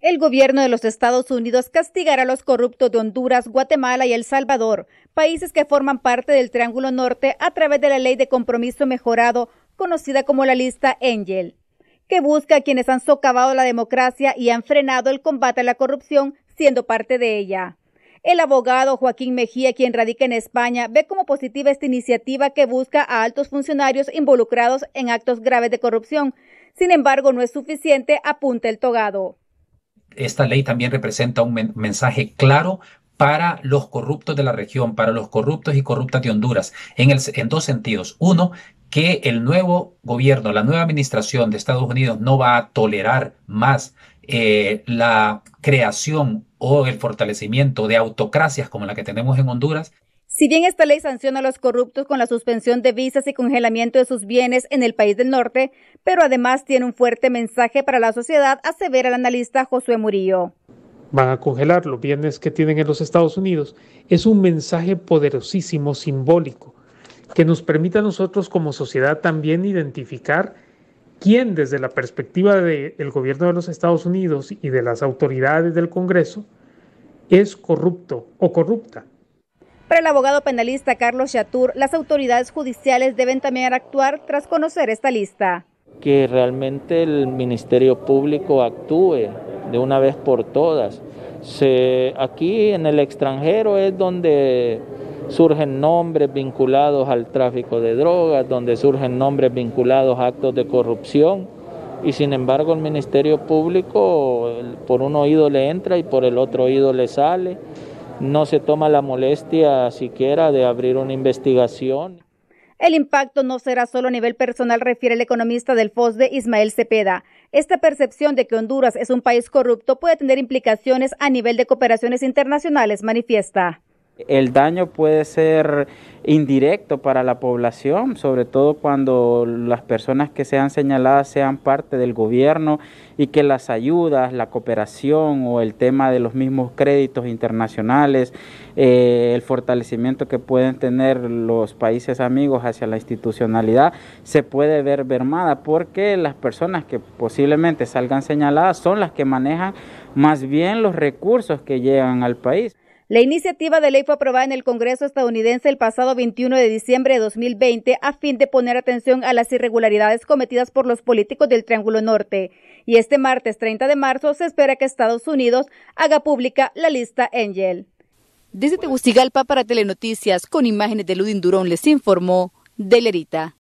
El gobierno de los Estados Unidos castigará a los corruptos de Honduras, Guatemala y El Salvador, países que forman parte del Triángulo Norte a través de la Ley de Compromiso Mejorado, conocida como la lista Angel, que busca a quienes han socavado la democracia y han frenado el combate a la corrupción siendo parte de ella. El abogado Joaquín Mejía, quien radica en España, ve como positiva esta iniciativa que busca a altos funcionarios involucrados en actos graves de corrupción. Sin embargo, no es suficiente, apunta el togado esta ley también representa un mensaje claro para los corruptos de la región, para los corruptos y corruptas de Honduras, en, dos sentidos. Uno, que el nuevo gobierno, la nueva administración de Estados Unidos no va a tolerar más eh, la creación o el fortalecimiento de autocracias como la que tenemos en Honduras si bien esta ley sanciona a los corruptos con la suspensión de visas y congelamiento de sus bienes en el país del norte, pero además tiene un fuerte mensaje para la sociedad, asevera el analista Josué Murillo. Van a congelar los bienes que tienen en los Estados Unidos. Es un mensaje poderosísimo, simbólico, que nos permite a nosotros como sociedad también identificar quién desde la perspectiva del gobierno de los Estados Unidos y de las autoridades del Congreso es corrupto o corrupta para el abogado penalista Carlos Chatur, las autoridades judiciales deben también actuar tras conocer esta lista. Que realmente el Ministerio Público actúe de una vez por todas. aquí en el extranjero es donde surgen nombres vinculados al tráfico de drogas, donde surgen nombres vinculados a actos de corrupción y sin embargo el Ministerio Público por un oído le entra y por el otro oído le sale no se toma la molestia siquiera de abrir una investigación. El impacto no será solo a nivel personal, refiere el economista del FOSDE, Ismael Cepeda. Esta percepción de que Honduras es un país corrupto puede tener implicaciones a nivel de cooperaciones internacionales, manifiesta. El daño puede ser indirecto para la población, sobre todo cuando las personas que sean señaladas sean parte del gobierno y que las ayudas, la cooperación o el tema de los mismos créditos internacionales, eh, el fortalecimiento que pueden tener los países amigos hacia la institucionalidad, se puede ver bermada porque las personas que posiblemente salgan señaladas son las que manejan más bien los recursos que llegan al país. La iniciativa de ley fue aprobada en el Congreso estadounidense el pasado 21 de diciembre de 2020 a fin de poner atención a las irregularidades cometidas por los políticos del Triángulo Norte. Y este martes 30 de marzo se espera que Estados Unidos haga pública la lista Angel. Desde Tegucigalpa para Telenoticias, con imágenes de Ludin Durón, les informó Delerita.